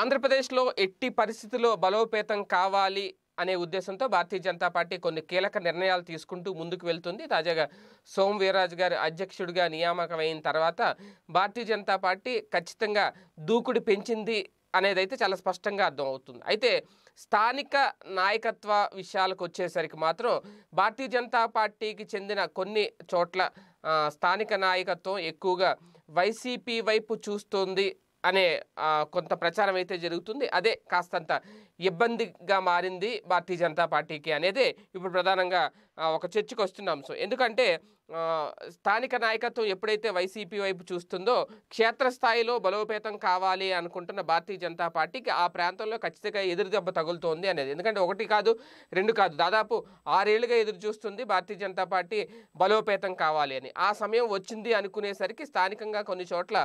ఆంధ్రప్రదేశ్లో ఎట్టి పరిస్థితుల్లో బలోపేతం కావాలి అనే ఉద్దేశంతో భారతీయ జనతా పార్టీ కొన్ని కీలక నిర్ణయాలు తీసుకుంటూ ముందుకు వెళ్తుంది తాజాగా సోమ్ వీర్రాజు గారి అధ్యక్షుడిగా నియామకం అయిన తర్వాత భారతీయ జనతా పార్టీ ఖచ్చితంగా దూకుడు పెంచింది అనేది అయితే చాలా స్పష్టంగా అర్థమవుతుంది అయితే స్థానిక నాయకత్వ విషయాలకు వచ్చేసరికి మాత్రం భారతీయ జనతా పార్టీకి చెందిన కొన్ని చోట్ల స్థానిక నాయకత్వం ఎక్కువగా వైసీపీ వైపు చూస్తుంది అనే కొంత ప్రచారం అయితే జరుగుతుంది అదే కాస్తంత ఇబ్బందిగా మారింది భారతీయ జనతా పార్టీకి అనేది ఇప్పుడు ప్రధానంగా ఒక చర్చకు వస్తున్న అంశం ఎందుకంటే స్థానిక నాయకత్వం ఎప్పుడైతే వైసీపీ వైపు చూస్తుందో క్షేత్రస్థాయిలో బలోపేతం కావాలి అనుకుంటున్న భారతీయ జనతా పార్టీకి ఆ ప్రాంతంలో ఖచ్చితంగా ఎదురుదెబ్బ తగులుతోంది అనేది ఎందుకంటే ఒకటి కాదు రెండు కాదు దాదాపు ఆరేళ్లుగా ఎదురు చూస్తుంది భారతీయ జనతా పార్టీ బలోపేతం కావాలి అని ఆ సమయం వచ్చింది అనుకునేసరికి స్థానికంగా కొన్ని చోట్ల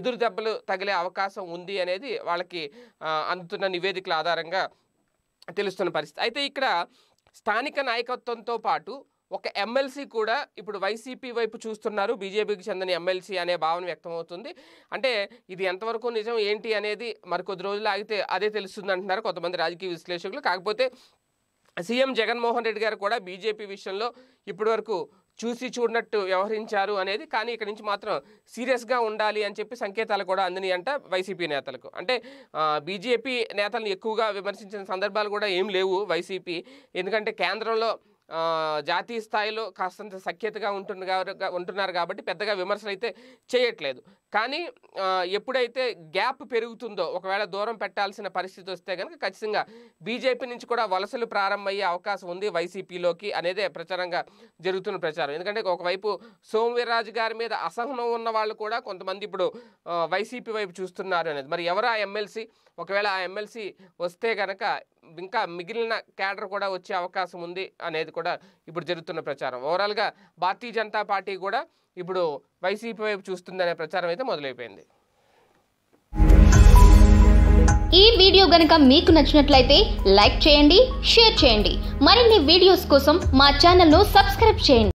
ఎదురు దెబ్బలు తగిలే అవకాశం ఉంది అనేది వాళ్ళకి అందుతున్న నివేదికల ఆధారంగా తెలుస్తున్న పరిస్థితి అయితే ఇక్కడ స్థానిక నాయకత్వంతో పాటు ఒక ఎమ్మెల్సీ కూడా ఇప్పుడు వైసీపీ వైపు చూస్తున్నారు బీజేపీకి చెందిన ఎమ్మెల్సీ అనే భావన వ్యక్తమవుతుంది అంటే ఇది ఎంతవరకు నిజం ఏంటి అనేది మరికొద్ది రోజులు ఆగితే అదే తెలుస్తుంది అంటున్నారు కొంతమంది రాజకీయ విశ్లేషకులు కాకపోతే సీఎం జగన్మోహన్ రెడ్డి గారు కూడా బీజేపీ విషయంలో ఇప్పటివరకు చూసి చూడనట్టు వ్యవహరించారు అనేది కానీ ఇక్కడి నుంచి మాత్రం సీరియస్గా ఉండాలి అని చెప్పి సంకేతాలు కూడా అందని అంట వైసీపీ నేతలకు అంటే బీజేపీ నేతలను ఎక్కువగా విమర్శించిన సందర్భాలు కూడా ఏం లేవు వైసీపీ ఎందుకంటే కేంద్రంలో జాతీయ స్థాయిలో కాస్తంత సఖ్యతగా ఉంటున్నారు ఉంటున్నారు కాబట్టి పెద్దగా విమర్శలు అయితే చేయట్లేదు కానీ ఎప్పుడైతే గ్యాప్ పెరుగుతుందో ఒకవేళ దూరం పెట్టాల్సిన పరిస్థితి వస్తే కనుక ఖచ్చితంగా బీజేపీ నుంచి కూడా వలసలు ప్రారంభమయ్యే అవకాశం ఉంది వైసీపీలోకి అనేదే ప్రచారంగా జరుగుతున్న ప్రచారం ఎందుకంటే ఒకవైపు సోమవీర్రాజు గారి మీద అసహనం ఉన్న వాళ్ళు కూడా కొంతమంది ఇప్పుడు వైసీపీ వైపు చూస్తున్నారు అనేది మరి ఎవరు ఆ ఎమ్మెల్సీ ఒకవేళ ఆ ఎమ్మెల్సీ వస్తే కనుక ఇంకా మిగిలిన క్యాడర్ కూడా వచ్చే అవకాశం ఉంది అనేది కూడా ఇప్పుడు జరుగుతున్న ప్రచారం ఓవరాల్గా భారతీయ జనతా పార్టీ కూడా ఇప్పుడు వైసీపీ వైపు చూస్తుందనే ప్రచారం అయితే మొదలైపోయింది ఈ వీడియో గనుక మీకు నచ్చినట్లయితే లైక్ చేయండి షేర్ చేయండి మరిన్ని వీడియోస్ కోసం మా ఛానల్ను సబ్స్క్రైబ్ చేయండి